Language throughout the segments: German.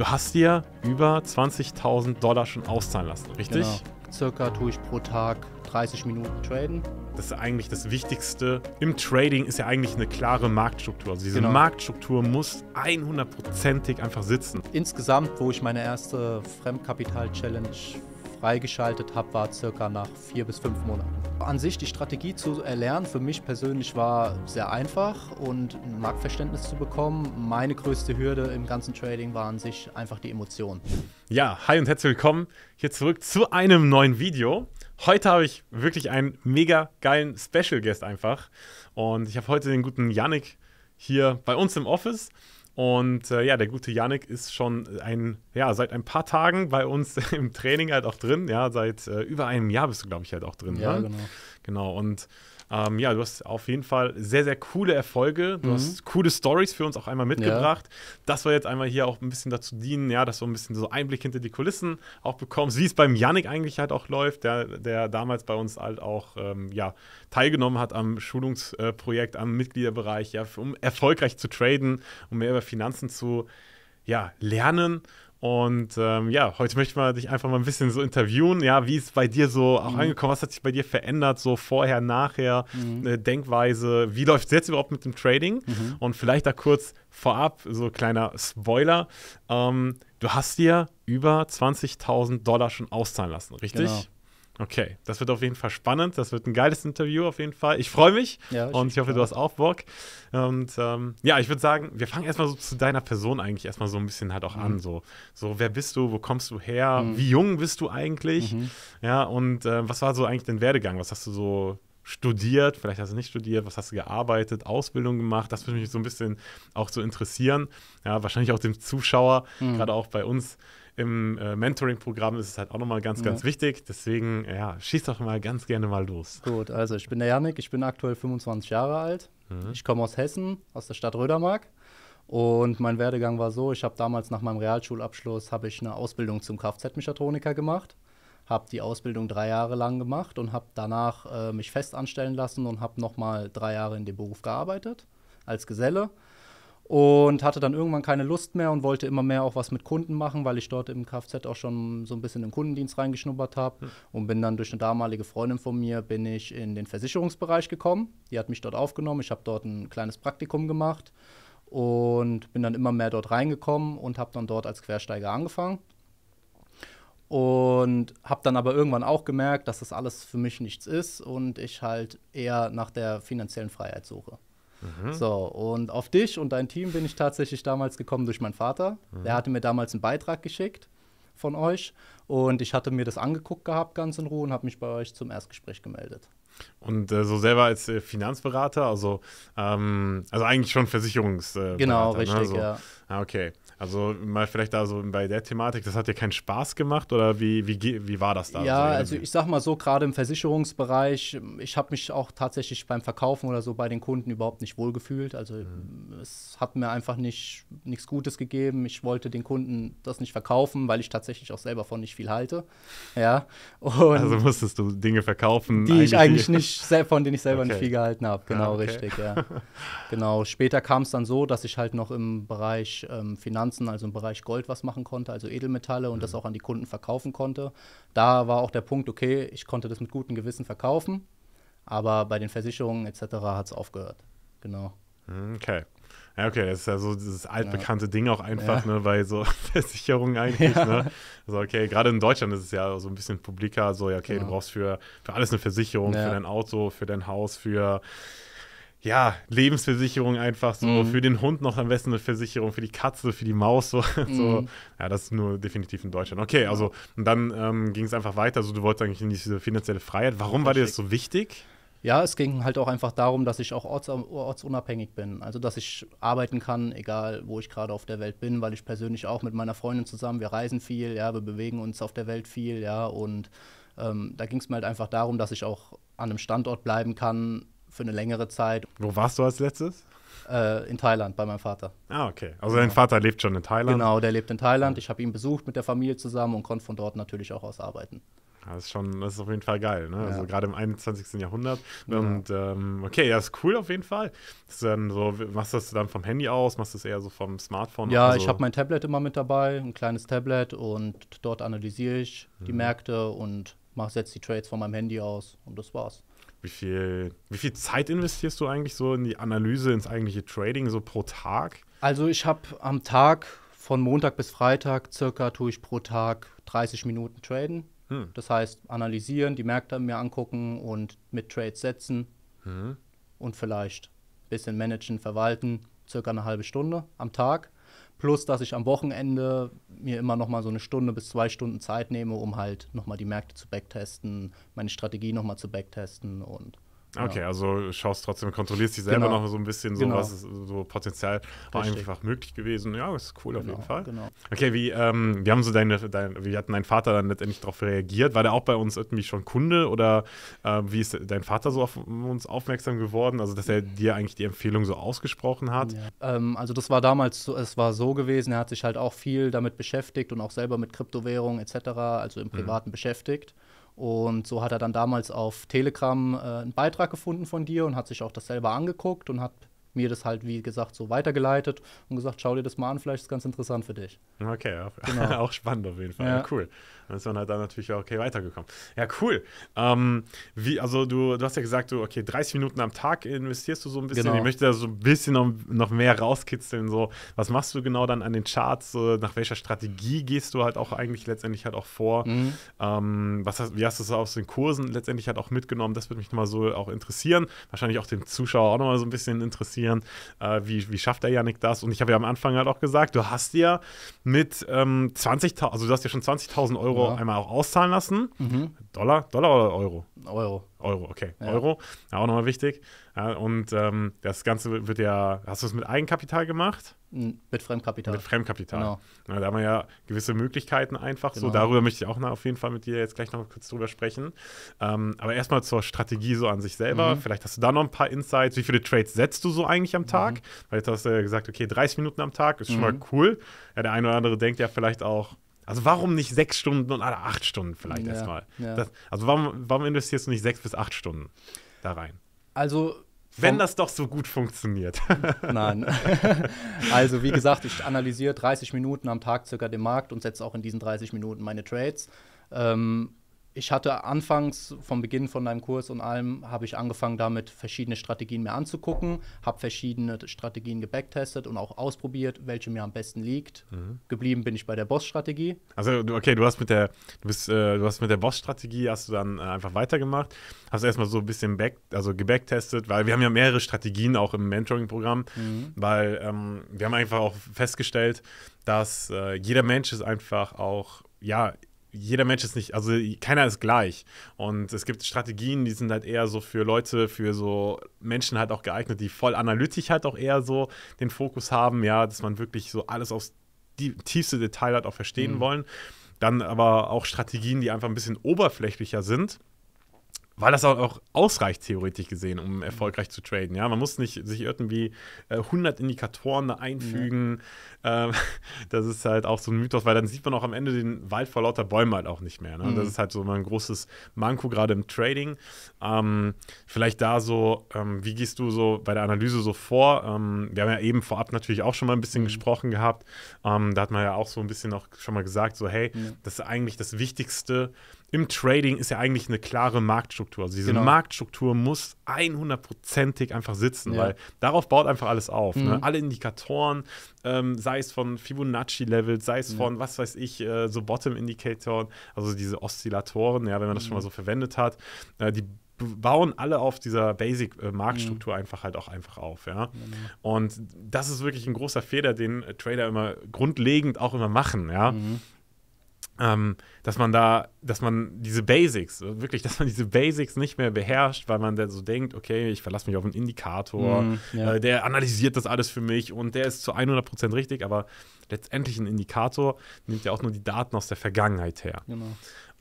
Du hast dir über 20.000 Dollar schon auszahlen lassen, richtig? Genau. Circa tue ich pro Tag 30 Minuten traden. Das ist eigentlich das Wichtigste. Im Trading ist ja eigentlich eine klare Marktstruktur. Also diese genau. Marktstruktur muss 100%ig einfach sitzen. Insgesamt, wo ich meine erste Fremdkapital-Challenge freigeschaltet habe, war circa nach vier bis fünf Monaten. An sich die Strategie zu erlernen für mich persönlich war sehr einfach und ein Marktverständnis zu bekommen. Meine größte Hürde im ganzen Trading war an sich einfach die Emotionen. Ja, hi und herzlich willkommen hier zurück zu einem neuen Video. Heute habe ich wirklich einen mega geilen Special Guest einfach und ich habe heute den guten Yannick hier bei uns im Office und äh, ja, der gute Yannick ist schon ein, ja, seit ein paar Tagen bei uns im Training halt auch drin. Ja, seit äh, über einem Jahr bist du, glaube ich, halt auch drin. Ja, ne? genau. Genau. Und ähm, ja, du hast auf jeden Fall sehr, sehr coole Erfolge. Du mhm. hast coole Stories für uns auch einmal mitgebracht. Ja. Das soll jetzt einmal hier auch ein bisschen dazu dienen, ja, dass du ein bisschen so Einblick hinter die Kulissen auch bekommst, wie es beim Yannick eigentlich halt auch läuft, der, der damals bei uns halt auch ähm, ja, teilgenommen hat am Schulungsprojekt, am Mitgliederbereich, ja, um erfolgreich zu traden, um mehr über Finanzen zu ja, lernen und ähm, ja, heute möchte ich mal dich einfach mal ein bisschen so interviewen. Ja, wie ist bei dir so auch mhm. angekommen? Was hat sich bei dir verändert? So vorher, nachher, mhm. eine äh, Denkweise. Wie läuft es jetzt überhaupt mit dem Trading? Mhm. Und vielleicht da kurz vorab, so kleiner Spoiler. Ähm, du hast dir über 20.000 Dollar schon auszahlen lassen, richtig? Genau. Okay, das wird auf jeden Fall spannend. Das wird ein geiles Interview auf jeden Fall. Ich freue mich ja, und ich hoffe, du hast auch Bock. Und ähm, ja, ich würde sagen, wir fangen erstmal so zu deiner Person eigentlich erstmal so ein bisschen halt auch mhm. an. So, so, wer bist du, wo kommst du her, mhm. wie jung bist du eigentlich? Mhm. Ja, und äh, was war so eigentlich dein Werdegang? Was hast du so studiert? Vielleicht hast du nicht studiert, was hast du gearbeitet, Ausbildung gemacht? Das würde mich so ein bisschen auch so interessieren. Ja, wahrscheinlich auch dem Zuschauer, mhm. gerade auch bei uns im äh, Mentoring-Programm ist es halt auch nochmal ganz, ganz ja. wichtig. Deswegen, ja, schieß doch mal ganz gerne mal los. Gut, also ich bin der Janik, ich bin aktuell 25 Jahre alt. Mhm. Ich komme aus Hessen, aus der Stadt Rödermark. Und mein Werdegang war so, ich habe damals nach meinem Realschulabschluss habe ich eine Ausbildung zum Kfz-Mechatroniker gemacht, habe die Ausbildung drei Jahre lang gemacht und habe danach äh, mich fest anstellen lassen und habe nochmal drei Jahre in dem Beruf gearbeitet als Geselle und hatte dann irgendwann keine Lust mehr und wollte immer mehr auch was mit Kunden machen, weil ich dort im Kfz auch schon so ein bisschen im Kundendienst reingeschnuppert habe mhm. und bin dann durch eine damalige Freundin von mir bin ich in den Versicherungsbereich gekommen. Die hat mich dort aufgenommen, ich habe dort ein kleines Praktikum gemacht und bin dann immer mehr dort reingekommen und habe dann dort als Quersteiger angefangen. Und habe dann aber irgendwann auch gemerkt, dass das alles für mich nichts ist und ich halt eher nach der finanziellen Freiheit suche. Mhm. So, und auf dich und dein Team bin ich tatsächlich damals gekommen durch meinen Vater. Mhm. Der hatte mir damals einen Beitrag geschickt von euch und ich hatte mir das angeguckt gehabt ganz in Ruhe und habe mich bei euch zum Erstgespräch gemeldet. Und äh, so selber als äh, Finanzberater, also, ähm, also eigentlich schon Versicherungsberater. Ne? genau, richtig, ne? Ah, so. ja. Ah, okay. Also mal vielleicht da so bei der Thematik, das hat dir keinen Spaß gemacht oder wie, wie, wie war das da? Ja, so also, also ich sag mal so, gerade im Versicherungsbereich, ich habe mich auch tatsächlich beim Verkaufen oder so bei den Kunden überhaupt nicht wohlgefühlt. Also mhm. es hat mir einfach nicht nichts Gutes gegeben. Ich wollte den Kunden das nicht verkaufen, weil ich tatsächlich auch selber von nicht viel halte. Ja. Also und also musstest du Dinge verkaufen, die ich eigentlich nicht, von denen ich selber okay. nicht viel gehalten habe. Genau, ja, ah, okay. richtig, ja. Genau. Später kam es dann so, dass ich halt noch im Bereich ähm, Finanzen, also im Bereich Gold was machen konnte, also Edelmetalle und mhm. das auch an die Kunden verkaufen konnte. Da war auch der Punkt, okay, ich konnte das mit gutem Gewissen verkaufen, aber bei den Versicherungen etc. hat es aufgehört. Genau. Hm, okay. Ja, okay, das ist ja so dieses altbekannte ja. Ding auch einfach, ja. ne, bei so Versicherungen eigentlich, ja. ne? Also, okay, gerade in Deutschland ist es ja so ein bisschen publiker, so, ja, okay, genau. du brauchst für, für alles eine Versicherung, für dein Auto, für dein Haus, für ja, Lebensversicherung einfach so, mhm. für den Hund noch am besten eine Versicherung, für die Katze, für die Maus, so. Mhm. so. Ja, das ist nur definitiv in Deutschland. Okay, also, und dann ähm, ging es einfach weiter, so, du wolltest eigentlich in diese finanzielle Freiheit. Warum war dir das so wichtig? Ja, es ging halt auch einfach darum, dass ich auch orts ortsunabhängig bin. Also, dass ich arbeiten kann, egal wo ich gerade auf der Welt bin, weil ich persönlich auch mit meiner Freundin zusammen, wir reisen viel, ja, wir bewegen uns auf der Welt viel, ja, und ähm, da ging es mir halt einfach darum, dass ich auch an einem Standort bleiben kann für eine längere Zeit. Wo warst du als letztes? Äh, in Thailand bei meinem Vater. Ah, okay. Also dein Vater lebt schon in Thailand? Genau, der lebt in Thailand. Ich habe ihn besucht mit der Familie zusammen und konnte von dort natürlich auch aus arbeiten. Das ist schon, das ist auf jeden Fall geil, ne? Also ja. Also gerade im 21. Jahrhundert. Ja. Genau. Und ähm, okay, ja, ist cool auf jeden Fall. Ist dann so, machst du das dann vom Handy aus, machst du das eher so vom Smartphone? Ja, so? Also ich habe mein Tablet immer mit dabei, ein kleines Tablet und dort analysiere ich mhm. die Märkte und mache jetzt die Trades von meinem Handy aus und das war's. Wie viel, wie viel Zeit investierst du eigentlich so in die Analyse, ins eigentliche Trading, so pro Tag? Also ich habe am Tag von Montag bis Freitag circa tue ich pro Tag 30 Minuten traden hm. Das heißt, analysieren, die Märkte mir angucken und mit Trades setzen hm. und vielleicht ein bisschen managen, verwalten, circa eine halbe Stunde am Tag. Plus, dass ich am Wochenende mir immer noch mal so eine Stunde bis zwei Stunden Zeit nehme, um halt noch mal die Märkte zu backtesten, meine Strategie noch mal zu backtesten und Okay, ja. also schaust trotzdem, kontrollierst dich selber genau. noch so ein bisschen, so genau. was ist so potenziell einfach möglich gewesen. Ja, das ist cool genau, auf jeden Fall. Genau. Okay, wie, ähm, wie haben so deine, dein, wie hat dein Vater dann letztendlich darauf reagiert? War der auch bei uns irgendwie schon Kunde oder äh, wie ist dein Vater so auf uns aufmerksam geworden? Also, dass er dir eigentlich die Empfehlung so ausgesprochen hat? Ja. Ähm, also, das war damals so, es war so gewesen, er hat sich halt auch viel damit beschäftigt und auch selber mit Kryptowährungen etc., also im mhm. Privaten mhm. beschäftigt. Und so hat er dann damals auf Telegram äh, einen Beitrag gefunden von dir und hat sich auch das selber angeguckt und hat mir das halt, wie gesagt, so weitergeleitet und gesagt, schau dir das mal an, vielleicht ist es ganz interessant für dich. Okay, ja. genau. auch spannend auf jeden Fall. Ja. Cool. Dann ist man halt dann natürlich auch okay weitergekommen. Ja, cool. Ähm, wie, also du, du hast ja gesagt, du, okay, 30 Minuten am Tag investierst du so ein bisschen. Genau. Ich möchte da so ein bisschen noch, noch mehr rauskitzeln. So, was machst du genau dann an den Charts? nach welcher Strategie gehst du halt auch eigentlich letztendlich halt auch vor? Mhm. Ähm, was hast, wie hast du es aus den Kursen letztendlich halt auch mitgenommen? Das würde mich nochmal so auch interessieren. Wahrscheinlich auch dem Zuschauer auch nochmal so ein bisschen interessieren. Äh, wie, wie schafft der Janik das? Und ich habe ja am Anfang halt auch gesagt, du hast ja mit ähm, 20.000, also du hast ja schon 20.000 Euro Euro ja. einmal auch auszahlen lassen. Mhm. Dollar? Dollar oder Euro? Euro. Euro, okay. Ja. Euro, ja, auch nochmal wichtig. und ähm, das Ganze wird ja, hast du es mit Eigenkapital gemacht? Mit Fremdkapital. Mit Fremdkapital. Genau. Na, da haben wir ja gewisse Möglichkeiten einfach genau. so. Darüber möchte ich auch na, auf jeden Fall mit dir jetzt gleich noch kurz drüber sprechen. Ähm, aber erstmal zur Strategie so an sich selber. Mhm. Vielleicht hast du da noch ein paar Insights. Wie viele Trades setzt du so eigentlich am mhm. Tag? Mhm. Weil jetzt hast du ja gesagt, okay, 30 Minuten am Tag ist schon mhm. mal cool. Ja, der eine oder andere denkt ja vielleicht auch, also warum nicht sechs Stunden und acht Stunden vielleicht ja, erstmal? Ja. also warum, warum investierst du nicht sechs bis acht Stunden da rein? Also wenn das doch so gut funktioniert. Nein. Also wie gesagt, ich analysiere 30 Minuten am Tag circa den Markt und setze auch in diesen 30 Minuten meine Trades. Ähm, ich hatte anfangs vom Beginn von deinem Kurs und allem, habe ich angefangen damit, verschiedene Strategien mir anzugucken, habe verschiedene Strategien gebacktestet und auch ausprobiert, welche mir am besten liegt. Mhm. Geblieben bin ich bei der Boss-Strategie. Also, okay, du hast mit der, du bist, äh, du hast mit der Boss-Strategie hast du dann äh, einfach weitergemacht, hast erstmal so ein bisschen back, also gebacktestet, weil wir haben ja mehrere Strategien auch im Mentoring-Programm, mhm. weil ähm, wir haben einfach auch festgestellt, dass äh, jeder Mensch ist einfach auch, ja, jeder Mensch ist nicht, also keiner ist gleich. Und es gibt Strategien, die sind halt eher so für Leute, für so Menschen halt auch geeignet, die voll analytisch halt auch eher so den Fokus haben, ja, dass man wirklich so alles aufs tiefste Detail halt auch verstehen mhm. wollen. Dann aber auch Strategien, die einfach ein bisschen oberflächlicher sind weil das auch, ausreicht, theoretisch gesehen, um mhm. erfolgreich zu traden. Ja? Man muss nicht sich irgendwie äh, 100 Indikatoren da einfügen. Ja. Ähm, das ist halt auch so ein Mythos, weil dann sieht man auch am Ende den Wald vor lauter Bäumen halt auch nicht mehr. Ne? Mhm. Das ist halt so ein großes Manko, gerade im Trading. Ähm, vielleicht da so, ähm, wie gehst du so bei der Analyse so vor? Ähm, wir haben ja eben vorab natürlich auch schon mal ein bisschen mhm. gesprochen gehabt. Ähm, da hat man ja auch so ein bisschen auch schon mal gesagt, so hey, ja. das ist eigentlich das Wichtigste, im Trading ist ja eigentlich eine klare Marktstruktur. Also diese genau. Marktstruktur muss 100%ig einfach sitzen, ja. weil darauf baut einfach alles auf. Ne? Mhm. Ne? Alle Indikatoren, ähm, sei es von Fibonacci-Levels, sei es von, was weiß ich, äh, so Bottom-Indikatoren, also diese Oszillatoren, ja, wenn man das mhm. schon mal mhm. so verwendet hat, äh, die bauen alle auf dieser Basic-Marktstruktur äh, mhm. einfach halt auch einfach auf, ja. Mhm. Und das ist wirklich ein großer Fehler, den Trader immer grundlegend auch immer machen, ja. Mhm ähm, dass man da, dass man diese Basics, wirklich, dass man diese Basics nicht mehr beherrscht, weil man dann so denkt, okay, ich verlasse mich auf einen Indikator, mm, ja. äh, der analysiert das alles für mich und der ist zu 100% richtig, aber letztendlich ein Indikator nimmt ja auch nur die Daten aus der Vergangenheit her. Genau.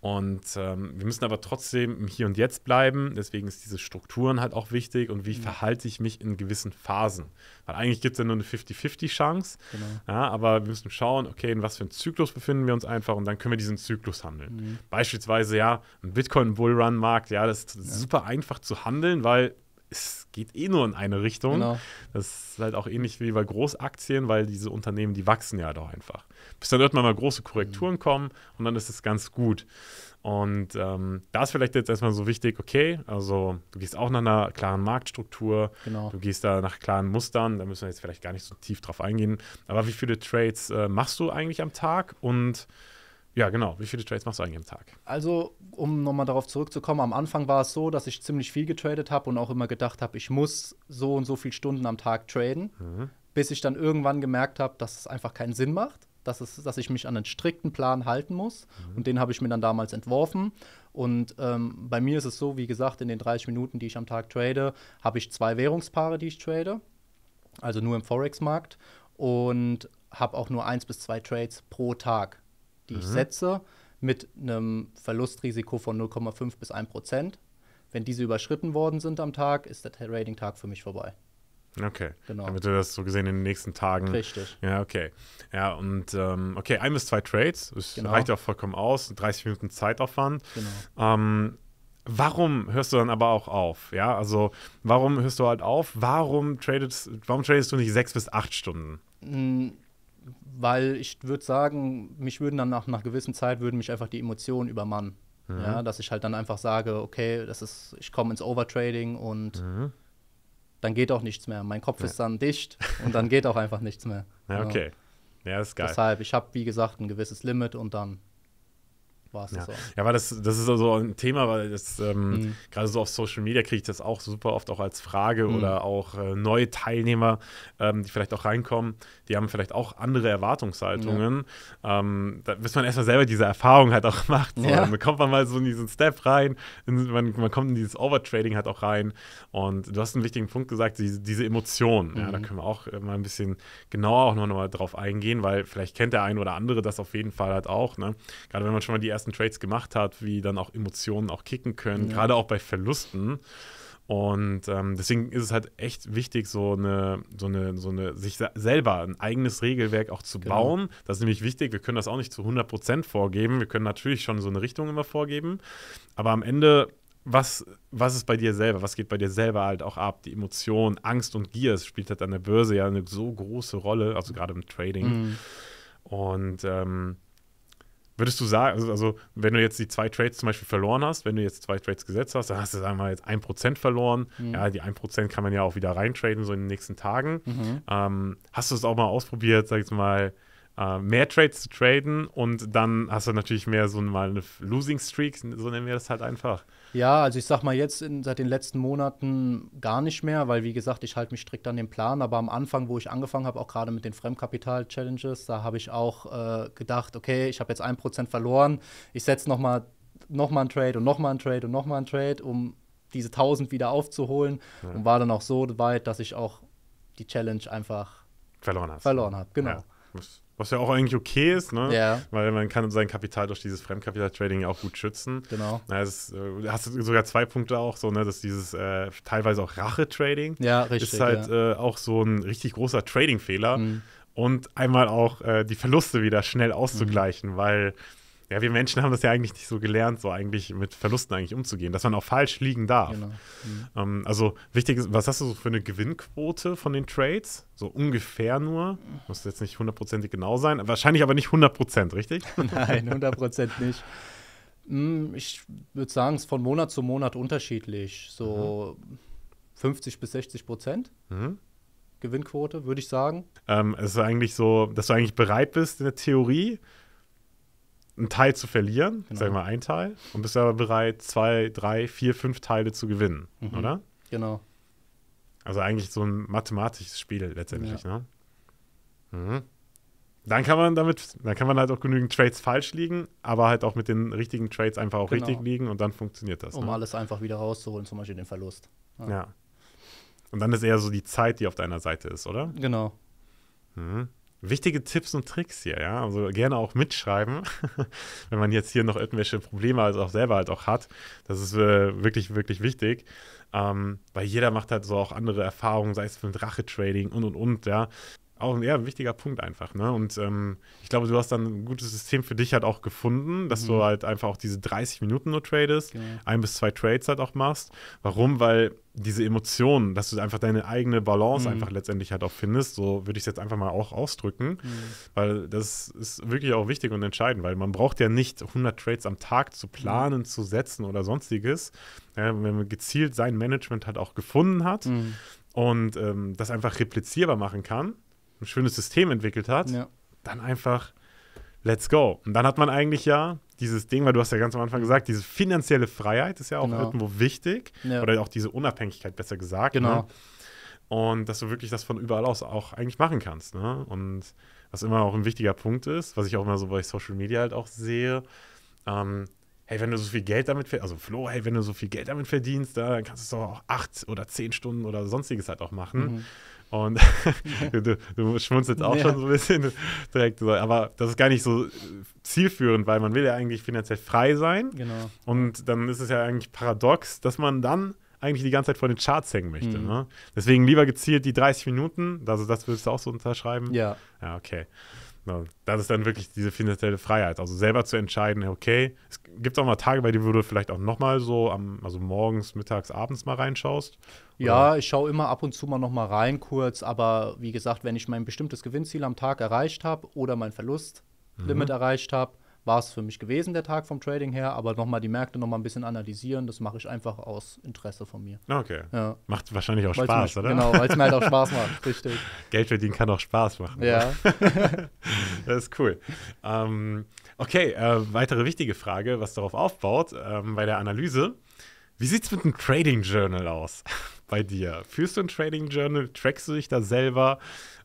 Und ähm, wir müssen aber trotzdem im Hier und Jetzt bleiben. Deswegen ist diese Strukturen halt auch wichtig und wie mhm. verhalte ich mich in gewissen Phasen. Weil eigentlich gibt es ja nur eine 50-50-Chance. Genau. Ja, aber wir müssen schauen, okay, in was für einen Zyklus befinden wir uns einfach und dann können wir diesen Zyklus handeln. Mhm. Beispielsweise, ja, ein Bitcoin-Bullrun-Markt, ja, das ist ja. super einfach zu handeln, weil es geht eh nur in eine Richtung. Genau. Das ist halt auch ähnlich wie bei Großaktien, weil diese Unternehmen, die wachsen ja doch einfach. Bis dann wird man mal große Korrekturen mhm. kommen und dann ist es ganz gut. Und ähm, da ist vielleicht jetzt erstmal so wichtig, okay, also du gehst auch nach einer klaren Marktstruktur, genau. du gehst da nach klaren Mustern, da müssen wir jetzt vielleicht gar nicht so tief drauf eingehen. Aber wie viele Trades äh, machst du eigentlich am Tag und ja, genau. Wie viele Trades machst du eigentlich am Tag? Also, um nochmal darauf zurückzukommen, am Anfang war es so, dass ich ziemlich viel getradet habe und auch immer gedacht habe, ich muss so und so viele Stunden am Tag traden, mhm. bis ich dann irgendwann gemerkt habe, dass es einfach keinen Sinn macht, dass, es, dass ich mich an einen strikten Plan halten muss. Mhm. Und den habe ich mir dann damals entworfen. Und ähm, bei mir ist es so, wie gesagt, in den 30 Minuten, die ich am Tag trade, habe ich zwei Währungspaare, die ich trade. Also nur im Forex-Markt. Und habe auch nur eins bis zwei Trades pro Tag die mhm. ich setze, mit einem Verlustrisiko von 0,5 bis 1 Prozent. Wenn diese überschritten worden sind am Tag, ist der Trading-Tag für mich vorbei. Okay. Genau. Damit du das so gesehen in den nächsten Tagen. Richtig. Ja, okay. Ja, und ähm, okay, ein bis zwei Trades. Das genau. reicht auch vollkommen aus. 30 Minuten Zeitaufwand. Genau. Ähm, warum hörst du dann aber auch auf? Ja, also warum hörst du halt auf? Warum tradest, warum tradest du nicht sechs bis acht Stunden? Hm, weil ich würde sagen, mich würden dann nach, nach gewissen Zeit würden mich einfach die Emotionen übermannen. Mhm. Ja, dass ich halt dann einfach sage, okay, das ist, ich komme ins Overtrading und mhm. dann geht auch nichts mehr. Mein Kopf ja. ist dann dicht und dann geht auch einfach nichts mehr. Ja, okay. Ja, ist geil. Deshalb, ich habe, wie gesagt, ein gewisses Limit und dann war es ja. das auch. Ja, weil das, das ist so also ein Thema, weil das ähm, mhm. gerade so auf Social Media kriege ich das auch super oft auch als Frage mhm. oder auch äh, neue Teilnehmer, ähm, die vielleicht auch reinkommen, die haben vielleicht auch andere Erwartungshaltungen. Ja. Ähm, da, bis man erstmal selber diese Erfahrung halt auch macht. So. Ja. Dann bekommt man mal so in diesen Step rein, in, man, man, kommt in dieses Overtrading halt auch rein. Und du hast einen wichtigen Punkt gesagt, diese, diese Emotionen. Mhm. Ja, da mhm. können wir auch äh, mal ein bisschen genauer auch noch mal drauf eingehen, weil vielleicht kennt der ein oder andere das auf jeden Fall halt auch. Ne? Gerade wenn man schon mal die erste ersten Trades gemacht hat, wie dann auch Emotionen auch kicken können, ja. gerade auch bei Verlusten. Und ähm, deswegen ist es halt echt wichtig, so eine, so eine, so eine, sich selber ein eigenes Regelwerk auch zu genau. bauen. Das ist nämlich wichtig. Wir können das auch nicht zu 100 Prozent vorgeben. Wir können natürlich schon so eine Richtung immer vorgeben. Aber am Ende, was, was ist bei dir selber? Was geht bei dir selber halt auch ab? Die Emotionen, Angst und Gier, es spielt halt an der Börse ja eine so große Rolle, also gerade im Trading. Mhm. Und ähm, Würdest du sagen, also, also, wenn du jetzt die zwei Trades zum Beispiel verloren hast, wenn du jetzt zwei Trades gesetzt hast, dann hast du, sagen wir mal, jetzt 1% verloren. Mhm. Ja, die ein Prozent kann man ja auch wieder reintraden, so in den nächsten Tagen. Mhm. Ähm, hast du es auch mal ausprobiert, sag ich mal, äh, mehr Trades zu traden und dann hast du natürlich mehr so mal eine Losing Streak, so nennen wir das halt einfach. Ja, also ich sag mal jetzt in, seit den letzten Monaten gar nicht mehr, weil wie gesagt, ich halte mich strikt an den Plan. Aber am Anfang, wo ich angefangen habe, auch gerade mit den Fremdkapital-Challenges, da habe ich auch äh, gedacht, okay, ich habe jetzt ein Prozent verloren, ich setze nochmal noch mal einen Trade und nochmal einen Trade und nochmal einen Trade, um diese 1000 wieder aufzuholen. Ja. Und war dann auch so weit, dass ich auch die Challenge einfach verloren habe. Verloren habe, genau. Ja. Was ja auch eigentlich okay ist, ne? Ja. Weil man kann sein Kapital durch dieses Fremdkapital-Trading ja auch gut schützen. Genau. Na, das ist, äh, hast du sogar zwei Punkte auch so, ne? Dass dieses äh, teilweise auch Rache-Trading ja, richtig, ist halt ja. äh, auch so ein richtig großer Trading-Fehler. Mhm. Und einmal auch äh, die Verluste wieder schnell auszugleichen, mhm. weil ja, wir Menschen haben das ja eigentlich nicht so gelernt, so eigentlich mit Verlusten eigentlich umzugehen, dass man auch falsch liegen darf. Genau. Mhm. Ähm, also wichtig ist, was hast du so für eine Gewinnquote von den Trades? So ungefähr nur. Muss jetzt nicht hundertprozentig genau sein. Wahrscheinlich aber nicht hundertprozentig, richtig? Nein, hundertprozentig nicht. Hm, ich würde sagen, es ist von Monat zu Monat unterschiedlich. So mhm. 50 bis 60 Prozent. Mhm. Gewinnquote, würde ich sagen. Ähm, es ist eigentlich so, dass du eigentlich bereit bist in der Theorie, einen Teil zu verlieren, genau. sagen wir einen Teil, und bist aber bereit, zwei, drei, vier, fünf Teile zu gewinnen, mhm. oder? Genau. Also eigentlich so ein mathematisches Spiel letztendlich, ja. ne? Mhm. Dann kann man damit, dann kann man halt auch genügend Trades falsch liegen, aber halt auch mit den richtigen Trades einfach auch genau. richtig liegen und dann funktioniert das. Um ne? alles einfach wieder rauszuholen, zum Beispiel den Verlust. ja. ja. Und dann ist eher so die Zeit, die auf deiner Seite ist, oder? Genau. Mhm wichtige Tipps und Tricks hier, ja. Also gerne auch mitschreiben, wenn man jetzt hier noch irgendwelche Probleme also auch selber halt auch hat. Das ist äh, wirklich, wirklich wichtig. Ähm, weil jeder macht halt so auch andere Erfahrungen, sei es mit Drache-Trading und und und, ja. Auch ja, ein wichtiger Punkt einfach. Ne? Und ähm, ich glaube, du hast dann ein gutes System für dich halt auch gefunden, dass mhm. du halt einfach auch diese 30 Minuten nur tradest, genau. ein bis zwei Trades halt auch machst. Warum? Weil diese Emotionen, dass du einfach deine eigene Balance mhm. einfach letztendlich halt auch findest, so würde ich es jetzt einfach mal auch ausdrücken, mhm. weil das ist wirklich auch wichtig und entscheidend, weil man braucht ja nicht 100 Trades am Tag zu mhm. planen, zu setzen oder sonstiges, ja, wenn man gezielt sein Management halt auch gefunden hat mhm. und ähm, das einfach replizierbar machen kann ein schönes System entwickelt hat, ja. dann einfach let's go. Und dann hat man eigentlich ja dieses Ding, weil du hast ja ganz am Anfang gesagt, diese finanzielle Freiheit ist ja auch genau. irgendwo wichtig. Ja. Oder auch diese Unabhängigkeit, besser gesagt. Genau. Ne? Und dass du wirklich das von überall aus auch eigentlich machen kannst. Ne? Und was immer auch ein wichtiger Punkt ist, was ich auch immer so bei Social Media halt auch sehe, ähm, hey, wenn du so viel Geld damit verdienst, also Flo, hey, wenn du so viel Geld damit verdienst, dann kannst du es doch auch acht oder zehn Stunden oder sonstiges halt auch machen. Mhm. Und du, du, schmunzelst auch ja. schon so ein bisschen direkt. Aber das ist gar nicht so äh, zielführend, weil man will ja eigentlich finanziell frei sein. Genau. Und dann ist es ja eigentlich paradox, dass man dann eigentlich die ganze Zeit vor den Charts hängen möchte. Mhm. Ne? Deswegen lieber gezielt die 30 Minuten, also das würdest du auch so unterschreiben. Ja. Ja, okay. Das ist dann wirklich diese finanzielle Freiheit. Also selber zu entscheiden, okay, es gibt auch mal Tage, bei denen du vielleicht auch nochmal so am, also morgens, mittags, abends mal reinschaust. Oder? Ja, ich schaue immer ab und zu mal nochmal rein kurz, aber wie gesagt, wenn ich mein bestimmtes Gewinnziel am Tag erreicht habe oder mein Verlustlimit mhm. erreicht habe, war es für mich gewesen, der Tag vom Trading her, aber nochmal die Märkte nochmal ein bisschen analysieren, das mache ich einfach aus Interesse von mir. Ah, okay. Ja. Macht wahrscheinlich auch weil's Spaß, mir, oder? Genau, weil es mir halt auch Spaß macht, richtig. Geld verdienen kann auch Spaß machen. Ja. das ist cool. Ähm, okay, äh, weitere wichtige Frage, was darauf aufbaut, ähm, bei der Analyse. Wie sieht's mit einem Trading Journal aus bei dir? Führst du ein Trading Journal? Trackst du dich da selber?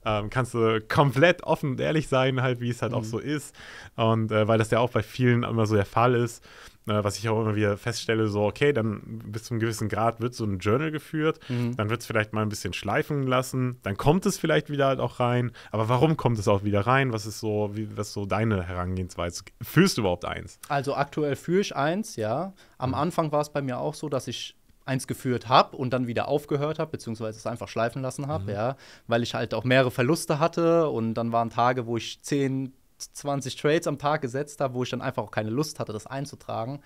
Ähm, kannst du komplett offen und ehrlich sein, halt, wie es halt mhm. auch so ist? Und äh, weil das ja auch bei vielen immer so der Fall ist, Ne, was ich auch immer wieder feststelle, so, okay, dann bis zu einem gewissen Grad wird so ein Journal geführt, mhm. dann wird es vielleicht mal ein bisschen schleifen lassen, dann kommt es vielleicht wieder halt auch rein, aber warum kommt es auch wieder rein? Was ist so, wie, was so deine Herangehensweise? Fühlst du überhaupt eins? Also aktuell fühle ich eins, ja. Am mhm. Anfang war es bei mir auch so, dass ich eins geführt habe und dann wieder aufgehört habe, beziehungsweise es einfach schleifen lassen habe, mhm. ja, weil ich halt auch mehrere Verluste hatte und dann waren Tage, wo ich zehn 20 Trades am Tag gesetzt habe, wo ich dann einfach auch keine Lust hatte, das einzutragen.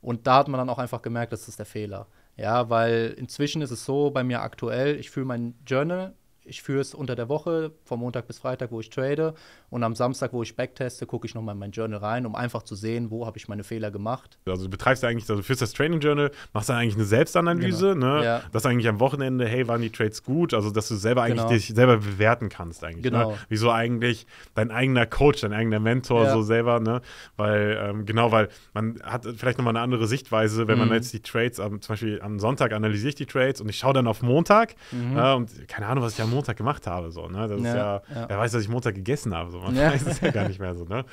Und da hat man dann auch einfach gemerkt, das ist der Fehler. Ja, weil inzwischen ist es so bei mir aktuell, ich fühle mein Journal ich führe es unter der Woche, vom Montag bis Freitag, wo ich trade. Und am Samstag, wo ich backteste, gucke ich nochmal in mein Journal rein, um einfach zu sehen, wo habe ich meine Fehler gemacht. Also du betreibst eigentlich, also führst das Training Journal, machst dann eigentlich eine Selbstanalyse, genau. ne? Ja. Das eigentlich am Wochenende, hey, waren die Trades gut? Also, dass du selber eigentlich genau. dich selber bewerten kannst eigentlich. Ne? Genau. Ne? Wieso eigentlich dein eigener Coach, dein eigener Mentor ja. so selber, ne? Weil, ähm, genau, weil man hat vielleicht nochmal eine andere Sichtweise, wenn mhm. man jetzt die Trades, zum Beispiel am Sonntag analysiere ich die Trades und ich schaue dann auf Montag mhm. äh, und keine Ahnung, was ich am Montag gemacht habe. So, ne? Das ja, ist ja, ja, wer weiß, was ich Montag gegessen habe. So. Man ja. weiß es ja gar nicht mehr so, ne?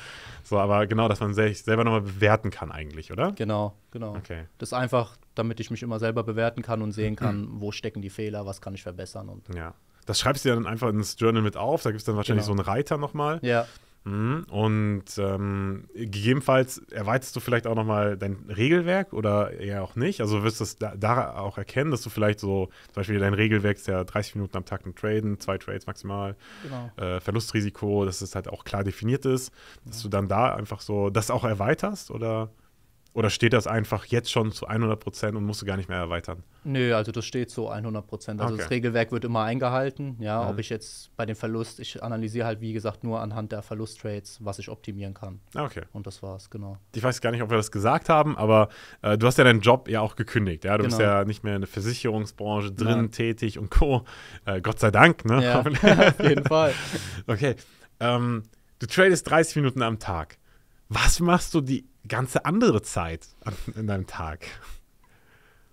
So, aber genau, dass man sich selber nochmal bewerten kann eigentlich, oder? Genau, genau. Okay. Das ist einfach, damit ich mich immer selber bewerten kann und sehen kann, mhm. wo stecken die Fehler, was kann ich verbessern und. Ja. Das schreibst du ja dann einfach ins Journal mit auf, da gibt es dann wahrscheinlich genau. so einen Reiter nochmal. Ja. Mhm. Und ähm, gegebenenfalls erweiterst du vielleicht auch nochmal dein Regelwerk oder eher auch nicht. Also wirst du es da, da, auch erkennen, dass du vielleicht so, zum Beispiel dein Regelwerk ist ja 30 Minuten am Tag ein Traden, zwei Trades maximal, genau. äh, Verlustrisiko, dass es halt auch klar definiert ist, dass ja. du dann da einfach so das auch erweiterst oder? Oder steht das einfach jetzt schon zu 100 Prozent und musst du gar nicht mehr erweitern? Nö, also das steht so 100 Prozent. Also okay. das Regelwerk wird immer eingehalten. Ja, mhm. ob ich jetzt bei dem Verlust, ich analysiere halt wie gesagt nur anhand der Verlusttrades, was ich optimieren kann. Ah, okay. Und das war's, genau. Ich weiß gar nicht, ob wir das gesagt haben, aber äh, du hast ja deinen Job ja auch gekündigt. Ja, du genau. bist ja nicht mehr in der Versicherungsbranche drin Nein. tätig und Co. Äh, Gott sei Dank, ne? Ja, auf jeden Fall. Okay. Ähm, du tradest 30 Minuten am Tag. Was machst du die ganze andere Zeit in deinem Tag?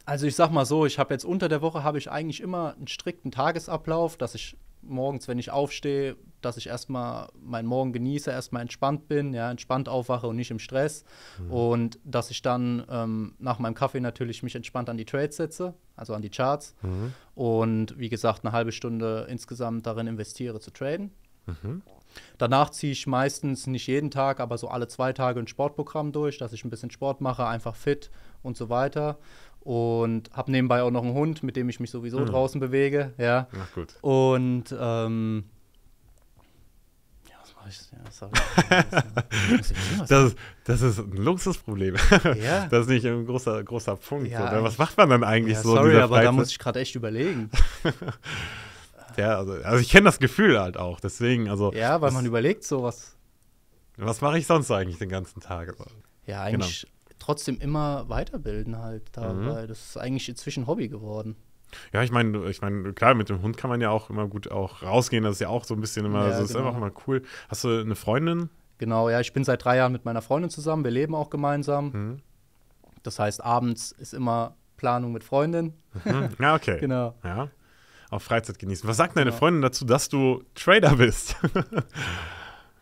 Also ich sag mal so, ich habe jetzt unter der Woche habe ich eigentlich immer einen strikten Tagesablauf, dass ich morgens, wenn ich aufstehe, dass ich erstmal meinen Morgen genieße, erstmal entspannt bin, ja, entspannt aufwache und nicht im Stress. Mhm. Und dass ich dann ähm, nach meinem Kaffee natürlich mich entspannt an die Trades setze, also an die Charts. Mhm. Und wie gesagt, eine halbe Stunde insgesamt darin investiere zu traden. Mhm. Danach ziehe ich meistens nicht jeden Tag, aber so alle zwei Tage ein Sportprogramm durch, dass ich ein bisschen Sport mache, einfach fit und so weiter. Und habe nebenbei auch noch einen Hund, mit dem ich mich sowieso mhm. draußen bewege. Ja. Ach gut. Und ähm, ja, das, das, ist ein Luxusproblem. Ja. Das ist nicht ein großer, großer Punkt. Ja, oder ne? was macht man dann eigentlich ja, so? Sorry, aber Freizeit? da muss ich gerade echt überlegen. ja. Also, also ich kenne das Gefühl halt auch. Deswegen, also. Ja, weil das, man überlegt sowas. Was mache ich sonst eigentlich den ganzen Tag? Also, ja, genau. eigentlich genau. trotzdem immer weiterbilden halt dabei. Mhm. Das ist eigentlich inzwischen Hobby geworden. Ja, ich meine, ich meine, klar, mit dem Hund kann man ja auch immer gut auch rausgehen. Das ist ja auch so ein bisschen immer, ja, also, das genau. ist einfach immer cool. Hast du eine Freundin? Genau, ja, ich bin seit drei Jahren mit meiner Freundin zusammen. Wir leben auch gemeinsam. Mhm. Das heißt, abends ist immer Planung mit Freundin. Mhm. Ja, okay. genau. Ja auf Freizeit genießen. Was sagt deine genau. Freundin dazu, dass du Trader bist?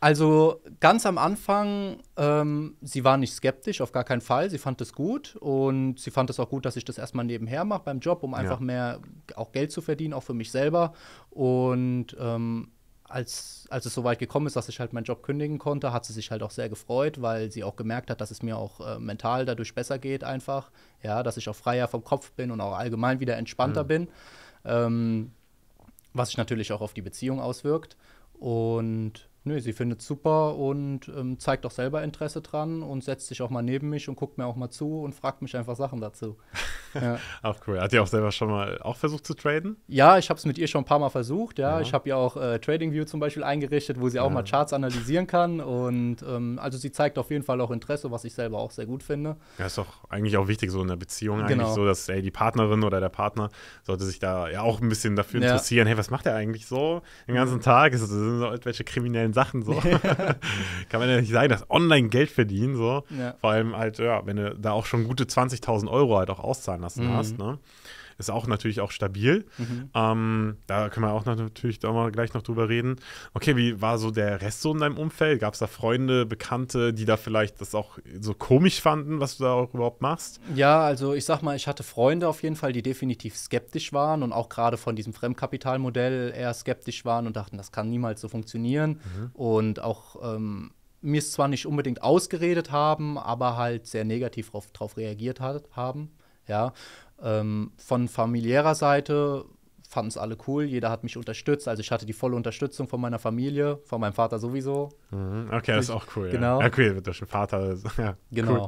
also ganz am Anfang, ähm, sie war nicht skeptisch, auf gar keinen Fall. Sie fand es gut und sie fand es auch gut, dass ich das erstmal nebenher mache beim Job, um einfach ja. mehr auch Geld zu verdienen, auch für mich selber. Und ähm, als, als es so weit gekommen ist, dass ich halt meinen Job kündigen konnte, hat sie sich halt auch sehr gefreut, weil sie auch gemerkt hat, dass es mir auch äh, mental dadurch besser geht einfach. Ja, dass ich auch freier vom Kopf bin und auch allgemein wieder entspannter mhm. bin ähm, was sich natürlich auch auf die Beziehung auswirkt. Und Nö, sie findet super und ähm, zeigt auch selber Interesse dran und setzt sich auch mal neben mich und guckt mir auch mal zu und fragt mich einfach Sachen dazu. ja. Ach cool. Hat ihr auch selber schon mal auch versucht zu traden? Ja, ich habe es mit ihr schon ein paar Mal versucht. Ja, ja. ich habe ihr auch äh, TradingView zum Beispiel eingerichtet, wo sie auch ja. mal Charts analysieren kann und ähm, also sie zeigt auf jeden Fall auch Interesse, was ich selber auch sehr gut finde. Ja, ist doch eigentlich auch wichtig so in der Beziehung eigentlich genau. so, dass ey, die Partnerin oder der Partner sollte sich da ja auch ein bisschen dafür interessieren. Hey, was macht er eigentlich so den ganzen Tag? Ist das, sind so irgendwelche kriminellen Sachen so. Kann man ja nicht sagen, dass online Geld verdienen so. Ja. Vor allem halt, ja, wenn du da auch schon gute 20.000 Euro halt auch auszahlen lassen mhm. hast, ne? ist auch natürlich auch stabil. Mhm. Ähm, da können wir auch noch, natürlich da mal gleich noch drüber reden. Okay, wie war so der Rest so in deinem Umfeld? Gab es da Freunde, Bekannte, die da vielleicht das auch so komisch fanden, was du da auch überhaupt machst? Ja, also ich sag mal, ich hatte Freunde auf jeden Fall, die definitiv skeptisch waren und auch gerade von diesem Fremdkapitalmodell eher skeptisch waren und dachten, das kann niemals so funktionieren. Mhm. Und auch ähm, mir es zwar nicht unbedingt ausgeredet haben, aber halt sehr negativ darauf reagiert hat, haben. Ja, ähm, von familiärer Seite fanden es alle cool, jeder hat mich unterstützt. Also ich hatte die volle Unterstützung von meiner Familie, von meinem Vater sowieso. Mhm. Okay, das ist auch cool. Genau. Ja, ja cool, mit dem Vater. ja, genau.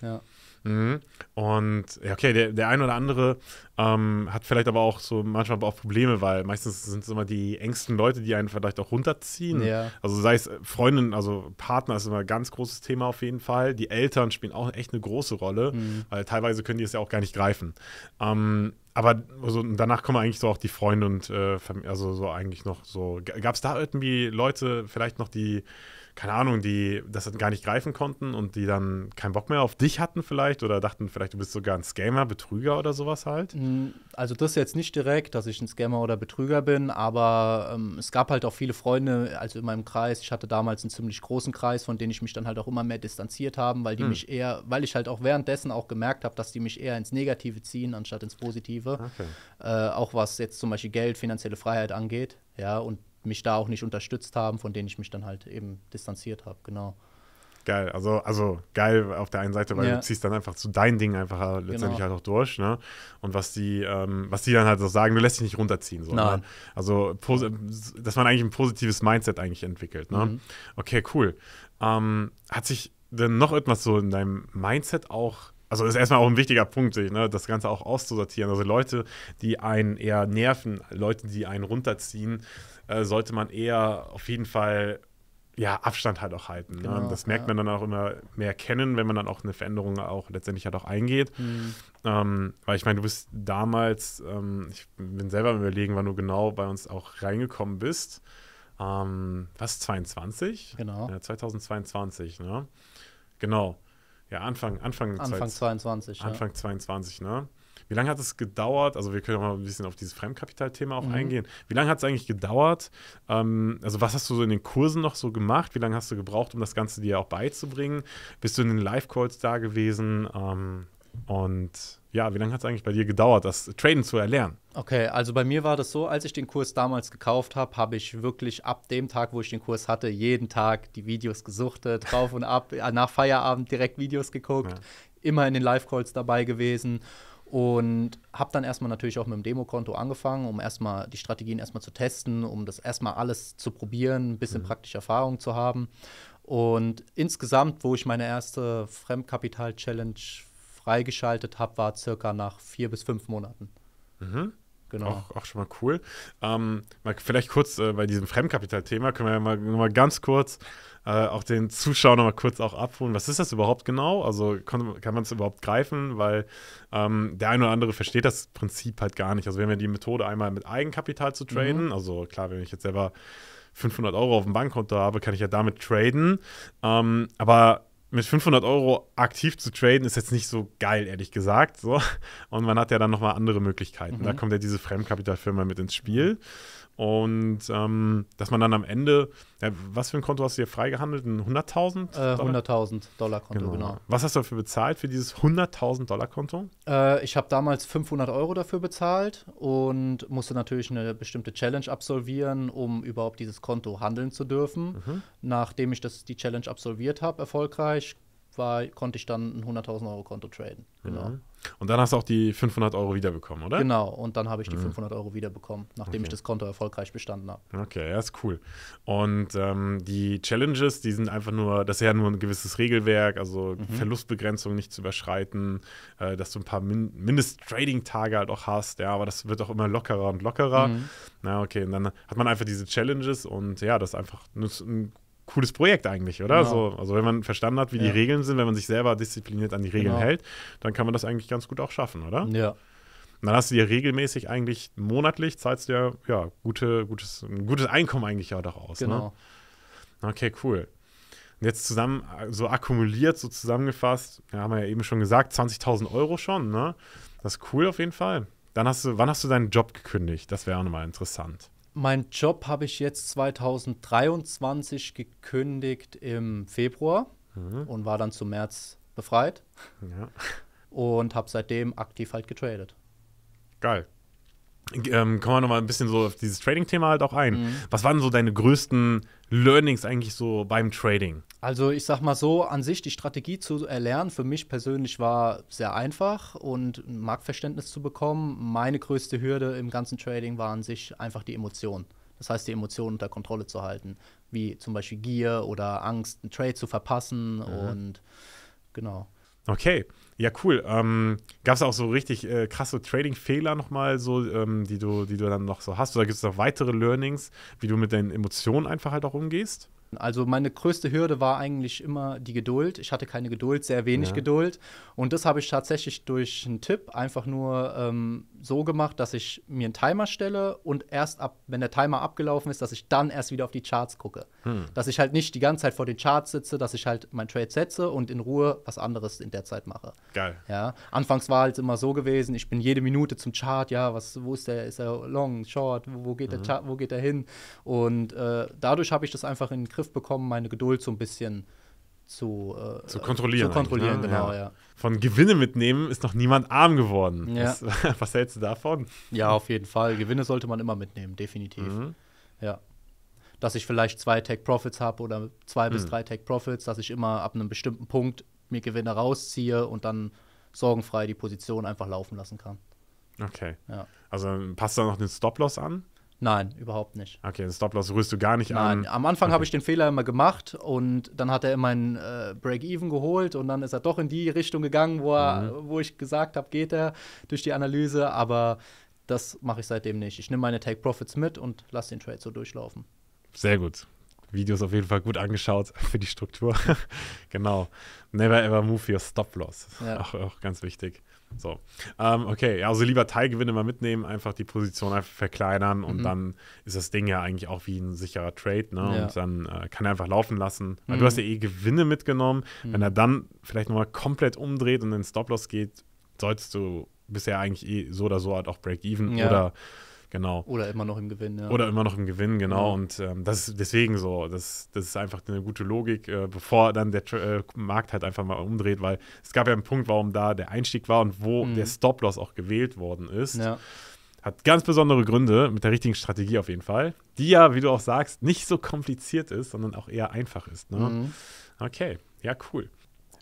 Cool. Ja. Mhm. Und ja, okay, der, der ein oder andere ähm, hat vielleicht aber auch so manchmal auch Probleme, weil meistens sind es immer die engsten Leute, die einen vielleicht auch runterziehen. Ja. Also sei es äh, Freundin, also Partner ist immer ein ganz großes Thema auf jeden Fall. Die Eltern spielen auch echt eine große Rolle, mhm. weil teilweise können die es ja auch gar nicht greifen. Ähm, aber also danach kommen eigentlich so auch die Freunde und äh, also so eigentlich noch so. Gab es da irgendwie Leute, vielleicht noch die keine Ahnung, die das gar nicht greifen konnten und die dann keinen Bock mehr auf dich hatten vielleicht oder dachten vielleicht, du bist sogar ein Scammer, Betrüger oder sowas halt? Hm, also das jetzt nicht direkt, dass ich ein Scammer oder Betrüger bin, aber ähm, es gab halt auch viele Freunde, also in meinem Kreis, ich hatte damals einen ziemlich großen Kreis, von denen ich mich dann halt auch immer mehr distanziert habe, weil die hm. mich eher, weil ich halt auch währenddessen auch gemerkt habe, dass die mich eher ins Negative ziehen, anstatt ins Positive. Okay. Äh, auch was jetzt zum Beispiel Geld, finanzielle Freiheit angeht. Ja, und mich da auch nicht unterstützt haben, von denen ich mich dann halt eben distanziert habe, genau. Geil, also, also geil auf der einen Seite, weil ja. du ziehst dann einfach zu deinen Dingen einfach halt letztendlich genau. halt auch durch, ne? Und was die, ähm, was die dann halt so sagen, du lässt dich nicht runterziehen. So, ne? Nein. Ne? Also, dass man eigentlich ein positives Mindset eigentlich entwickelt, ne? Mhm. Okay, cool. Ähm, hat sich denn noch etwas so in deinem Mindset auch also ist erstmal auch ein wichtiger Punkt, ne, das Ganze auch auszusortieren. Also Leute, die einen eher nerven, Leute, die einen runterziehen, äh, sollte man eher auf jeden Fall ja, Abstand halt auch halten. Ne? Genau, ne? Das merkt ja. man dann auch immer mehr kennen, wenn man dann auch eine Veränderung auch letztendlich halt auch eingeht. Mhm. Ähm, weil ich meine, du bist damals, ähm, ich bin selber am überlegen, wann du genau bei uns auch reingekommen bist. Ähm, was, 22? Genau. Ja, 2022, ne? Genau. Ja, Anfang, Anfang, Anfang 22. 22 Anfang ja. 22, ne? Wie lange hat es gedauert? Also, wir können auch mal ein bisschen auf dieses Fremdkapitalthema auch mhm. eingehen. Wie lange hat es eigentlich gedauert? Ähm, also, was hast du so in den Kursen noch so gemacht? Wie lange hast du gebraucht, um das Ganze dir auch beizubringen? Bist du in den Live-Calls da gewesen? Ähm, und ja, wie lange hat es eigentlich bei dir gedauert, das Traden zu erlernen? Okay, also bei mir war das so, als ich den Kurs damals gekauft habe, habe ich wirklich ab dem Tag, wo ich den Kurs hatte, jeden Tag die Videos gesuchtet, drauf und ab, äh, nach Feierabend direkt Videos geguckt, ja. immer in den Live-Calls dabei gewesen. Und habe dann erstmal natürlich auch mit dem Demokonto angefangen, um erstmal die Strategien erstmal zu testen, um das erstmal alles zu probieren, ein bisschen mhm. praktische Erfahrung zu haben. Und insgesamt, wo ich meine erste Fremdkapital-Challenge freigeschaltet habe, war circa nach vier bis fünf Monaten. Mhm. Genau. Auch, auch, schon mal cool. Ähm, mal vielleicht kurz äh, bei diesem Fremdkapital-Thema können wir ja mal, mal ganz kurz äh, auch den Zuschauern noch mal kurz auch abholen. Was ist das überhaupt genau? Also kann, kann man es überhaupt greifen? Weil ähm, der eine oder andere versteht das Prinzip halt gar nicht. Also wenn wir die Methode einmal mit Eigenkapital zu traden. Mhm. Also klar, wenn ich jetzt selber 500 Euro auf dem Bankkonto habe, kann ich ja damit traden. Ähm, aber mit 500 Euro aktiv zu traden, ist jetzt nicht so geil, ehrlich gesagt. So. Und man hat ja dann nochmal andere Möglichkeiten. Mhm. Da kommt ja diese Fremdkapitalfirma mit ins Spiel. Und ähm, dass man dann am Ende ja, was für ein Konto hast du dir freigehandelt? Ein 100.000? Äh, 100.000 Dollar Konto, genau. genau. Was hast du dafür bezahlt für dieses 100.000 Dollar Konto? Äh, ich habe damals 500 Euro dafür bezahlt und musste natürlich eine bestimmte Challenge absolvieren, um überhaupt dieses Konto handeln zu dürfen. Mhm. Nachdem ich das, die Challenge absolviert habe, erfolgreich, war, konnte ich dann ein 100.000 Euro Konto traden. Genau. Mhm. Und dann hast du auch die 500 Euro wiederbekommen, oder? Genau, und dann habe ich die mhm. 500 Euro wiederbekommen, nachdem okay. ich das Konto erfolgreich bestanden habe. Okay, ja, ist cool. Und ähm, die Challenges, die sind einfach nur, das ist ja nur ein gewisses Regelwerk, also mhm. Verlustbegrenzung nicht zu überschreiten, äh, dass du ein paar Min Mindest-Trading-Tage halt auch hast, ja, aber das wird auch immer lockerer und lockerer. Mhm. Na, okay, und dann hat man einfach diese Challenges und ja, das ist einfach ein cooles Projekt eigentlich, oder? Genau. So, also wenn man verstanden hat, wie ja. die Regeln sind, wenn man sich selber diszipliniert an die Regeln genau. hält, dann kann man das eigentlich ganz gut auch schaffen, oder? Ja. Und dann hast du dir regelmäßig eigentlich monatlich, zahlst du dir ja gute, gutes, ein gutes Einkommen eigentlich ja doch aus. Ne? Genau. Ne? Okay, cool. Und jetzt zusammen, so akkumuliert, so zusammengefasst, ja, haben wir ja eben schon gesagt, 20.000 Euro schon, ne? Das ist cool auf jeden Fall. Dann hast du, wann hast du deinen Job gekündigt? Das wäre auch nochmal interessant. Mein Job habe ich jetzt 2023 gekündigt im Februar mhm. und war dann zum März befreit. Ja. Und habe seitdem aktiv halt getradet. Geil ähm, kommen wir nochmal ein bisschen so auf dieses Trading-Thema halt auch ein. Mhm. Was waren so deine größten Learnings eigentlich so beim Trading? Also ich sag mal so, an sich die Strategie zu erlernen, für mich persönlich war sehr einfach und ein Marktverständnis zu bekommen. Meine größte Hürde im ganzen Trading war an sich einfach die Emotionen. Das heißt, die Emotionen unter Kontrolle zu halten, wie zum Beispiel Gier oder Angst, einen Trade zu verpassen mhm. und genau. Okay, ja, cool. Ähm, Gab es auch so richtig äh, krasse Trading-Fehler nochmal, so, ähm, die, du, die du dann noch so hast? Oder gibt es noch weitere Learnings, wie du mit deinen Emotionen einfach halt auch umgehst? Also meine größte Hürde war eigentlich immer die Geduld. Ich hatte keine Geduld, sehr wenig ja. Geduld. Und das habe ich tatsächlich durch einen Tipp einfach nur ähm, so gemacht, dass ich mir einen Timer stelle und erst ab, wenn der Timer abgelaufen ist, dass ich dann erst wieder auf die Charts gucke. Hm. Dass ich halt nicht die ganze Zeit vor den Charts sitze, dass ich halt mein Trade setze und in Ruhe was anderes in der Zeit mache. Geil. Ja. Anfangs war halt immer so gewesen, ich bin jede Minute zum Chart, ja, was, wo ist der, ist er long, short, wo, geht, mhm. der, wo geht der mhm. hin? Und äh, dadurch habe ich das einfach in den Griff bekommen, meine Geduld so ein bisschen zu, äh, zu kontrollieren. Zu kontrollieren, ne? genau, ja. ja. Von Gewinne mitnehmen ist noch niemand arm geworden. Ja. Was, was, hältst du davon? Ja, auf jeden Fall. Gewinne sollte man immer mitnehmen, definitiv. Mhm. Ja. Dass ich vielleicht zwei Tech Profits habe oder zwei mhm. bis drei Tech Profits, dass ich immer ab einem bestimmten Punkt mir Gewinne rausziehe und dann sorgenfrei die Position einfach laufen lassen kann. Okay. Ja. Also passt da noch den Stop-Loss an? Nein, überhaupt nicht. Okay, den Stop-Loss rührst du gar nicht Nein. an. Nein, am Anfang okay. habe ich den Fehler immer gemacht und dann hat er immer einen äh, Break-Even geholt und dann ist er doch in die Richtung gegangen, wo, er, mhm. wo ich gesagt habe, geht er durch die Analyse, aber das mache ich seitdem nicht. Ich nehme meine Take-Profits mit und lasse den Trade so durchlaufen. Sehr gut. Videos auf jeden Fall gut angeschaut für die Struktur. genau. Never ever move your stop loss. Ja. Auch, auch ganz wichtig. So, ähm, okay, also lieber Teilgewinne mal mitnehmen, einfach die Position einfach verkleinern und mhm. dann ist das Ding ja eigentlich auch wie ein sicherer Trade, ne? Ja. Und dann äh, kann er einfach laufen lassen. Weil mhm. du hast ja eh Gewinne mitgenommen. Mhm. Wenn er mhm. dann vielleicht nochmal komplett umdreht und in Stop-Loss geht, solltest du bisher eigentlich eh so oder so halt auch Break-Even ja. oder Genau. Oder immer noch im Gewinn, ja. Oder immer noch im Gewinn, genau. Ja. Und ähm, das ist deswegen so. Das, das ist einfach eine gute Logik, äh, bevor dann der äh, Markt halt einfach mal umdreht, weil es gab ja einen Punkt, warum da der Einstieg war und wo mhm. der Stop-Loss auch gewählt worden ist. Ja. Hat ganz besondere Gründe, mit der richtigen Strategie auf jeden Fall, die ja, wie du auch sagst, nicht so kompliziert ist, sondern auch eher einfach ist. Ne? Mhm. Okay, ja, cool.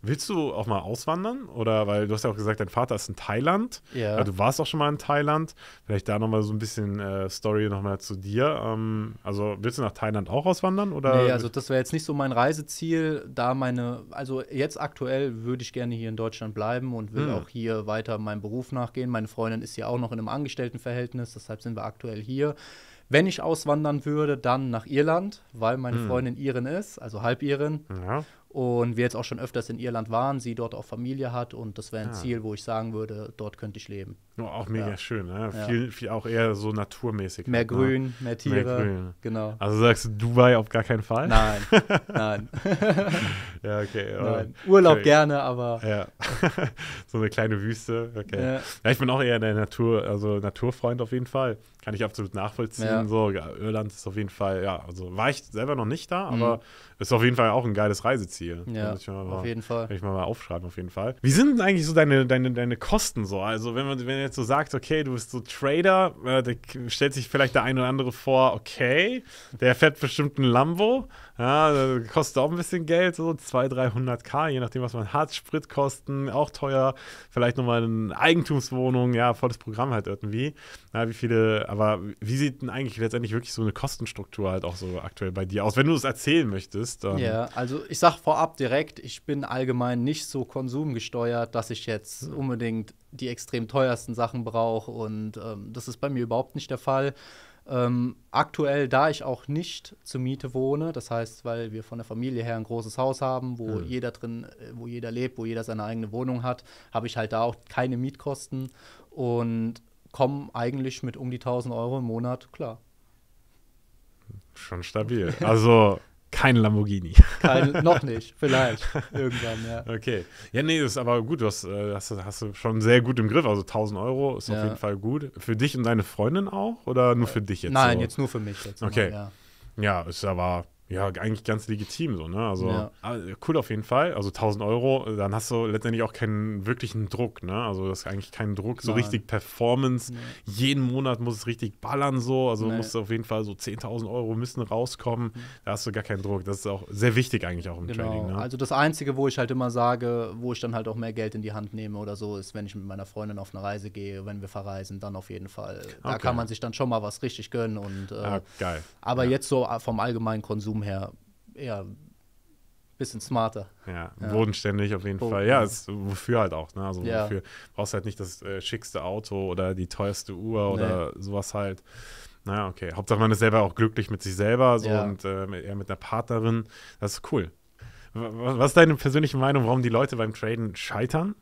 Willst du auch mal auswandern? Oder weil du hast ja auch gesagt, dein Vater ist in Thailand. Ja. Also, du warst auch schon mal in Thailand. Vielleicht da nochmal so ein bisschen äh, Story nochmal zu dir. Ähm, also willst du nach Thailand auch auswandern? Oder? Nee, also das wäre jetzt nicht so mein Reiseziel. Da meine, also jetzt aktuell würde ich gerne hier in Deutschland bleiben und will hm. auch hier weiter meinem Beruf nachgehen. Meine Freundin ist ja auch noch in einem Angestelltenverhältnis, deshalb sind wir aktuell hier. Wenn ich auswandern würde, dann nach Irland, weil meine hm. Freundin Irin ist, also Halbirin. Ja und wir jetzt auch schon öfters in Irland waren, sie dort auch Familie hat und das wäre ein ah. Ziel, wo ich sagen würde, dort könnte ich leben. Oh, auch mega ja. schön, ne? ja. viel, viel, auch eher so naturmäßig. Mehr halt, ne? Grün, mehr Tiere, mehr Grün. genau. Also sagst du Dubai auf gar keinen Fall? Nein, nein. ja, okay. Oh, nein. Urlaub okay. gerne, aber. Ja. so eine kleine Wüste, okay. Ja. ich bin auch eher der Natur, also Naturfreund auf jeden Fall. Kann ich absolut nachvollziehen. So, Irland ist auf jeden Fall, ja, also war ich selber noch nicht da, mhm. aber mhm. ist auf jeden Fall auch ein geiles Reiseziel. Lebensstil. Ja, auf jeden Fall. Kann ich mal, mal aufschreiben, auf jeden Fall. Wie sind denn eigentlich so deine, deine, deine Kosten so? Also, wenn man wenn jetzt so sagt, okay, du bist so Trader, äh, da stellt sich vielleicht der ein oder andere vor, okay, der fährt bestimmt ein Lambo, ja, kostet auch ein bisschen Geld, so 200, 300k, je nachdem, was man hat. Spritkosten, auch teuer. Vielleicht nochmal eine Eigentumswohnung, ja, volles Programm halt irgendwie. Ja, wie viele, aber wie sieht denn eigentlich letztendlich wirklich so eine Kostenstruktur halt auch so aktuell bei dir aus? Wenn du es erzählen möchtest. Ähm, ja, also ich sag vor vorab direkt, ich bin allgemein nicht so konsumgesteuert, dass ich jetzt mhm. unbedingt die extrem teuersten Sachen brauche und ähm, das ist bei mir überhaupt nicht der Fall. Ähm, aktuell, da ich auch nicht zur Miete wohne, das heißt, weil wir von der Familie her ein großes Haus haben, wo mhm. jeder drin, wo jeder lebt, wo jeder seine eigene Wohnung hat, habe ich halt da auch keine Mietkosten und komme eigentlich mit um die 1000 Euro im Monat klar. Schon stabil. Also kein Lamborghini. Kein, noch nicht, vielleicht. Irgendwann, ja. Okay. Ja, nee, das ist aber gut. Du hast, das äh, hast du schon sehr gut im Griff. Also 1000 Euro ist ja. auf jeden Fall gut. Für dich und deine Freundin auch? Oder nur äh, für dich jetzt? Nein, so? jetzt nur für mich. Jetzt okay. Mal, ja. ja, ist aber ja, eigentlich ganz legitim so, ne? Also ja. Ah, cool auf jeden Fall. Also 1000 Euro, dann hast du letztendlich auch keinen wirklichen Druck, ne? Also das ist eigentlich kein Druck, so richtig Performance. Nee. Jeden Monat muss es richtig ballern so. Also nee. musst du auf jeden Fall so 10.000 Euro müssen rauskommen. Mhm. Da hast du gar keinen Druck. Das ist auch sehr wichtig eigentlich auch im genau. Trading. Ne? Also das Einzige, wo ich halt immer sage, wo ich dann halt auch mehr Geld in die Hand nehme oder so, ist, wenn ich mit meiner Freundin auf eine Reise gehe, wenn wir verreisen, dann auf jeden Fall. Da okay. kann man sich dann schon mal was richtig gönnen und. Äh, ja, ah, geil. Aber ja. jetzt so vom allgemeinen Konsum Konsum her eher ein bisschen smarter. Ja, ja. bodenständig auf jeden Boden. Fall. Ja, ist, wofür halt auch. Ne? Also ja. wofür brauchst halt nicht das äh, schickste Auto oder die teuerste Uhr oder nee. sowas halt. Naja, okay. Hauptsache man ist selber auch glücklich mit sich selber so ja. und äh, eher mit einer Partnerin. Das ist cool. Was ist deine persönliche Meinung, warum die Leute beim Traden scheitern?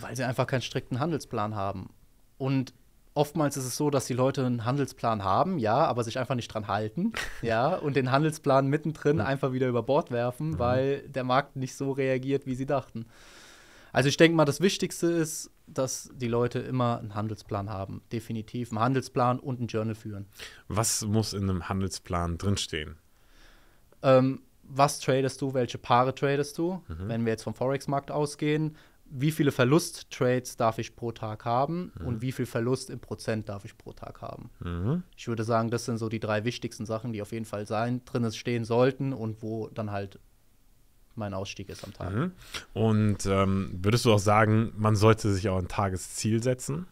Weil sie einfach keinen strikten Handelsplan haben. Und oftmals ist es so, dass die Leute einen Handelsplan haben, ja, aber sich einfach nicht dran halten, ja, und den Handelsplan mittendrin ja. einfach wieder über Bord werfen, mhm. weil der Markt nicht so reagiert, wie sie dachten. Also ich denke mal, das Wichtigste ist, dass die Leute immer einen Handelsplan haben, definitiv einen Handelsplan und ein Journal führen. Was muss in einem Handelsplan drinstehen? Ähm, was tradest du, welche Paare tradest du, mhm. wenn wir jetzt vom Forex-Markt ausgehen, wie viele Verlust-Trades darf ich pro Tag haben mhm. und wie viel Verlust im Prozent darf ich pro Tag haben. Mhm. Ich würde sagen, das sind so die drei wichtigsten Sachen, die auf jeden Fall sein, drin stehen sollten und wo dann halt mein Ausstieg ist am Tag. Mhm. Und ähm, würdest du auch sagen, man sollte sich auch ein Tagesziel setzen?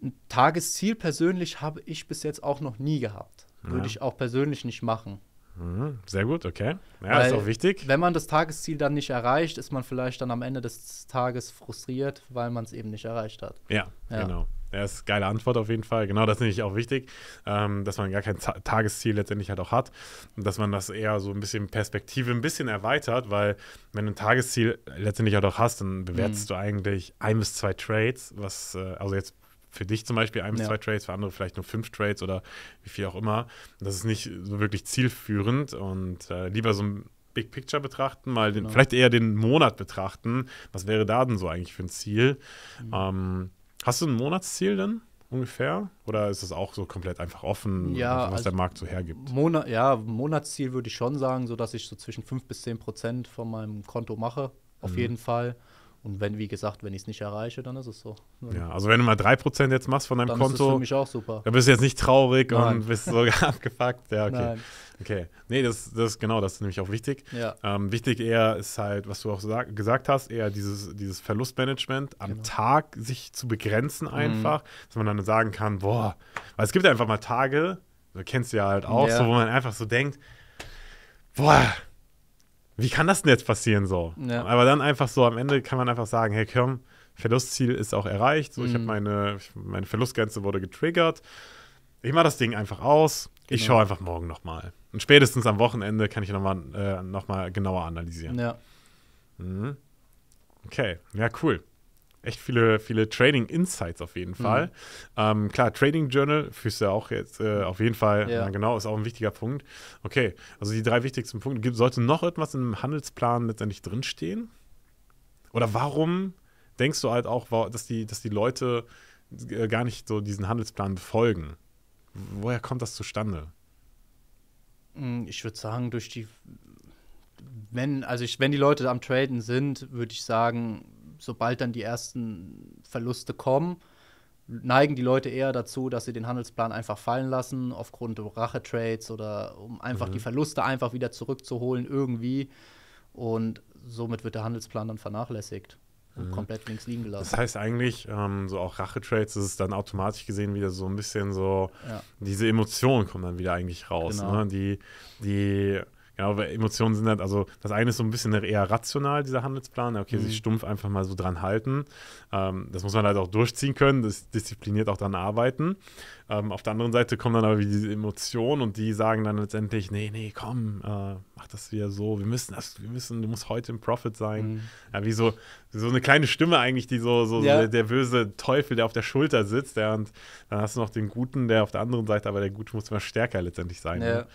Ein Tagesziel persönlich habe ich bis jetzt auch noch nie gehabt. Würde ich auch persönlich nicht machen. Mhm, sehr gut, okay. Ja, Weil, ist auch wichtig. Wenn man das Tagesziel dann nicht erreicht, ist man vielleicht dann am Ende des Tages frustriert, weil man es eben nicht erreicht hat. Ja, ja. genau. Ja, ist eine geile Antwort auf jeden Fall. Genau, das finde ich auch wichtig, ähm, dass man gar kein Ta Tagesziel letztendlich halt auch hat und dass man das eher so ein bisschen Perspektive ein bisschen erweitert, weil wenn du ein Tagesziel letztendlich halt auch hast, dann bewertest mhm. du eigentlich ein bis zwei Trades, was, äh, also jetzt für dich zum Beispiel ein bis ja. zwei Trades, für andere vielleicht nur fünf Trades oder wie viel auch immer. Das ist nicht so wirklich zielführend und äh, lieber so ein Big Picture betrachten, mal den, genau. vielleicht eher den Monat betrachten. Was wäre da denn so eigentlich für ein Ziel? Mhm. Ähm, hast du ein Monatsziel denn? ungefähr? Oder ist das auch so komplett einfach offen, ja, was also der Markt so hergibt? Monat, ja, Monatsziel würde ich schon sagen, so dass ich so zwischen 5 bis 10 Prozent von meinem Konto mache, auf mhm. jeden Fall. Und wenn, wie gesagt, wenn ich es nicht erreiche, dann ist es so. Ja, also wenn du mal 3% jetzt machst von deinem dann Konto. Ist es für mich auch super. Dann bist du jetzt nicht traurig Nein. und bist sogar abgefuckt. Ja, okay. Nein. Okay. Nee, das, das genau, das ist nämlich auch wichtig. Ja. Ähm, wichtig eher ist halt, was du auch sag, gesagt hast, eher dieses, dieses Verlustmanagement am genau. Tag sich zu begrenzen mhm. einfach, mhm. dass man dann sagen kann, boah, weil es gibt einfach mal Tage, du kennst du ja halt auch, ja. So, wo man einfach so denkt, boah, wie kann das denn jetzt passieren so? Ja. Aber dann einfach so am Ende kann man einfach sagen, hey komm, Verlustziel ist auch erreicht. So, mhm. ich habe meine, meine Verlustgrenze wurde getriggert. Ich mache das Ding einfach aus. Genau. Ich schaue einfach morgen nochmal. Und spätestens am Wochenende kann ich nochmal äh, noch mal genauer analysieren. Ja. Mhm. Okay, ja, cool echt viele, viele Trading Insights auf jeden Fall. Mhm. Ähm, klar, Trading Journal fühlst du auch jetzt äh, auf jeden Fall, ja. genau, ist auch ein wichtiger Punkt. Okay, also die drei wichtigsten Punkte. Gibt, sollte noch etwas im Handelsplan letztendlich drinstehen? Oder warum denkst du halt auch, dass die, dass die Leute äh, gar nicht so diesen Handelsplan befolgen? Woher kommt das zustande? Hm, ich würde sagen, durch die wenn, also ich, wenn die Leute am Traden sind, würde ich sagen, sobald dann die ersten Verluste kommen, neigen die Leute eher dazu, dass sie den Handelsplan einfach fallen lassen, aufgrund Rachetrades oder um einfach mhm. die Verluste einfach wieder zurückzuholen irgendwie. Und somit wird der Handelsplan dann vernachlässigt und mhm. komplett links liegen gelassen. Das heißt eigentlich, ähm, so auch Rachetrades, ist es dann automatisch gesehen wieder so ein bisschen so, ja. diese Emotionen kommen dann wieder eigentlich raus. Genau. Ne? Die, die Genau, weil Emotionen sind halt, also das eine ist so ein bisschen eher rational, dieser Handelsplan. Okay, mhm. sich stumpf einfach mal so dran halten. Ähm, das muss man halt auch durchziehen können, das diszipliniert auch dran arbeiten. Ähm, auf der anderen Seite kommen dann aber wie diese Emotionen und die sagen dann letztendlich, nee, nee, komm, äh, mach das wieder so, wir müssen das, wir müssen, du musst heute im Profit sein. Mhm. Ja, wie so, so eine kleine Stimme eigentlich, die so, so, ja. so der, der, böse Teufel, der auf der Schulter sitzt, ja, und dann hast du noch den Guten, der auf der anderen Seite, aber der Gute muss immer stärker letztendlich sein. Ja. Ne?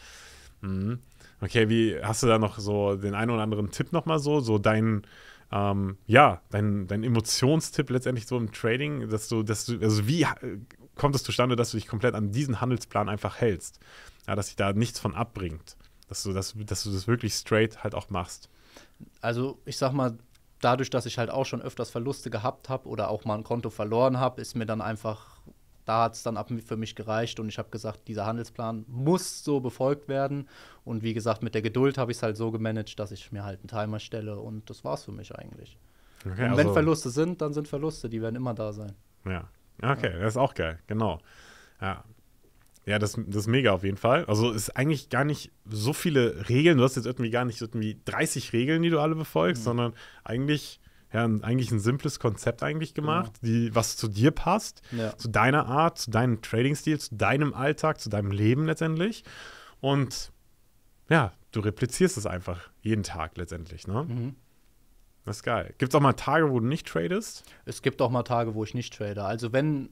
Mhm. Okay, wie hast du da noch so den einen oder anderen Tipp nochmal so? So dein, ähm, ja, dein, dein Emotionstipp letztendlich so im Trading, dass du, dass du, also wie äh, kommt es zustande, dass du dich komplett an diesen Handelsplan einfach hältst? Ja, dass sich da nichts von abbringt. Dass du, das, dass du das wirklich straight halt auch machst. Also, ich sag mal, dadurch, dass ich halt auch schon öfters Verluste gehabt habe oder auch mal ein Konto verloren habe, ist mir dann einfach da hat es dann ab für mich gereicht und ich habe gesagt, dieser Handelsplan muss so befolgt werden. Und wie gesagt, mit der Geduld habe ich es halt so gemanagt, dass ich mir halt einen Timer stelle und das war's für mich eigentlich. Okay, und wenn also Verluste sind, dann sind Verluste, die werden immer da sein. Ja. Okay, ja. das ist auch geil, genau. Ja. Ja, das, das ist mega auf jeden Fall. Also ist eigentlich gar nicht so viele Regeln. Du hast jetzt irgendwie gar nicht irgendwie 30 Regeln, die du alle befolgst, mhm. sondern eigentlich ja, eigentlich ein simples Konzept eigentlich gemacht, genau. die, was zu dir passt, ja. zu deiner Art, zu deinem Trading-Stil, zu deinem Alltag, zu deinem Leben letztendlich. Und ja, du replizierst es einfach jeden Tag letztendlich, ne? Mhm. Das ist geil. Gibt es auch mal Tage, wo du nicht tradest? Es gibt auch mal Tage, wo ich nicht trade. Also wenn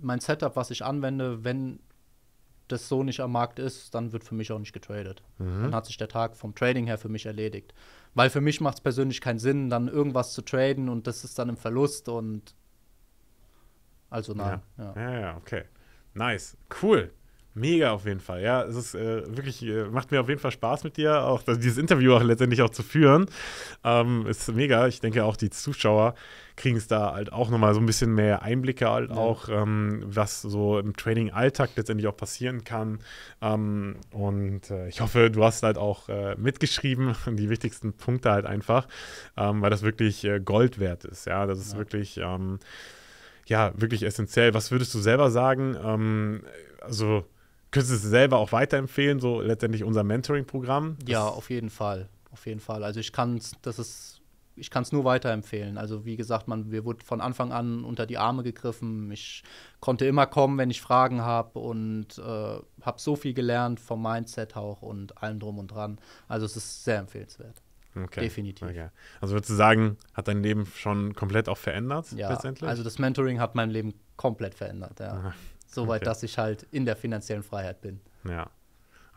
mein Setup, was ich anwende, wenn das so nicht am Markt ist, dann wird für mich auch nicht getradet. Mhm. Dann hat sich der Tag vom Trading her für mich erledigt. Weil für mich macht es persönlich keinen Sinn, dann irgendwas zu traden und das ist dann im Verlust und also nein. Ja, ja, ja okay. Nice, cool. Mega auf jeden Fall, ja. Es ist äh, wirklich, äh, macht mir auf jeden Fall Spaß mit dir, auch das, dieses Interview auch letztendlich auch zu führen. Ähm, ist mega. Ich denke auch die Zuschauer kriegen es da halt auch nochmal so ein bisschen mehr Einblicke halt ja. auch, ähm, was so im Training-Alltag letztendlich auch passieren kann. Ähm, und äh, ich hoffe, du hast halt auch äh, mitgeschrieben, die wichtigsten Punkte halt einfach, ähm, weil das wirklich äh, Gold wert ist, ja. Das ist ja. wirklich, ähm, ja, wirklich essentiell. Was würdest du selber sagen? Ähm, also könntest es selber auch weiterempfehlen, so letztendlich unser Mentoring-Programm? Ja, auf jeden Fall. Auf jeden Fall. Also ich kann es, das ist, ich kann es nur weiterempfehlen. Also wie gesagt, man, wir wurden von Anfang an unter die Arme gegriffen. Ich konnte immer kommen, wenn ich Fragen habe und äh, habe so viel gelernt vom Mindset auch und allem drum und dran. Also es ist sehr empfehlenswert. Okay. Definitiv. Okay. Also würdest du sagen, hat dein Leben schon komplett auch verändert ja, letztendlich? Also das Mentoring hat mein Leben komplett verändert, ja. Soweit, okay. dass ich halt in der finanziellen Freiheit bin. Ja.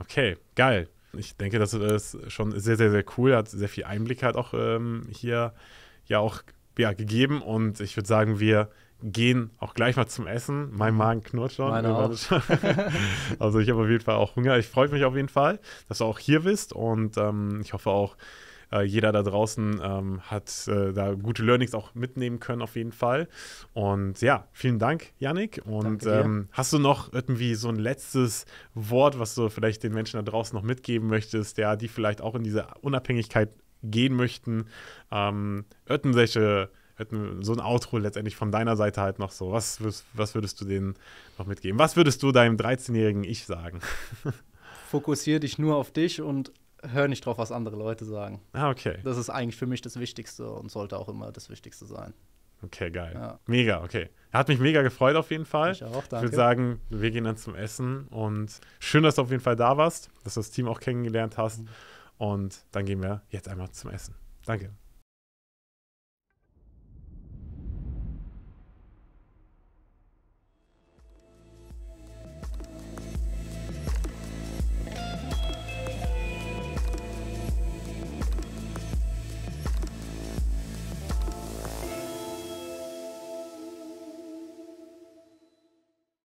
Okay, geil. Ich denke, das ist schon sehr, sehr, sehr cool. Hat sehr viel Einblick halt auch ähm, hier ja auch ja, gegeben. Und ich würde sagen, wir gehen auch gleich mal zum Essen. Mein mhm. Magen knurrt schon. Meine auch. also ich habe auf jeden Fall auch Hunger. Ich freue mich auf jeden Fall, dass du auch hier bist und ähm, ich hoffe auch, äh, jeder da draußen ähm, hat äh, da gute Learnings auch mitnehmen können, auf jeden Fall. Und ja, vielen Dank, Yannick. Und ähm, hast du noch irgendwie so ein letztes Wort, was du vielleicht den Menschen da draußen noch mitgeben möchtest, ja, die vielleicht auch in diese Unabhängigkeit gehen möchten? Ähm, irgendwelche so ein Outro letztendlich von deiner Seite halt noch so. Was, was würdest du denen noch mitgeben? Was würdest du deinem 13-jährigen Ich sagen? Fokussiere dich nur auf dich und höre nicht drauf, was andere Leute sagen. Ah, okay. Das ist eigentlich für mich das Wichtigste und sollte auch immer das Wichtigste sein. Okay, geil. Ja. Mega, okay. Hat mich mega gefreut auf jeden Fall. Ich auch, danke. Ich würde sagen, wir gehen dann zum Essen und schön, dass du auf jeden Fall da warst, dass du das Team auch kennengelernt hast. Mhm. Und dann gehen wir jetzt einmal zum Essen. Danke.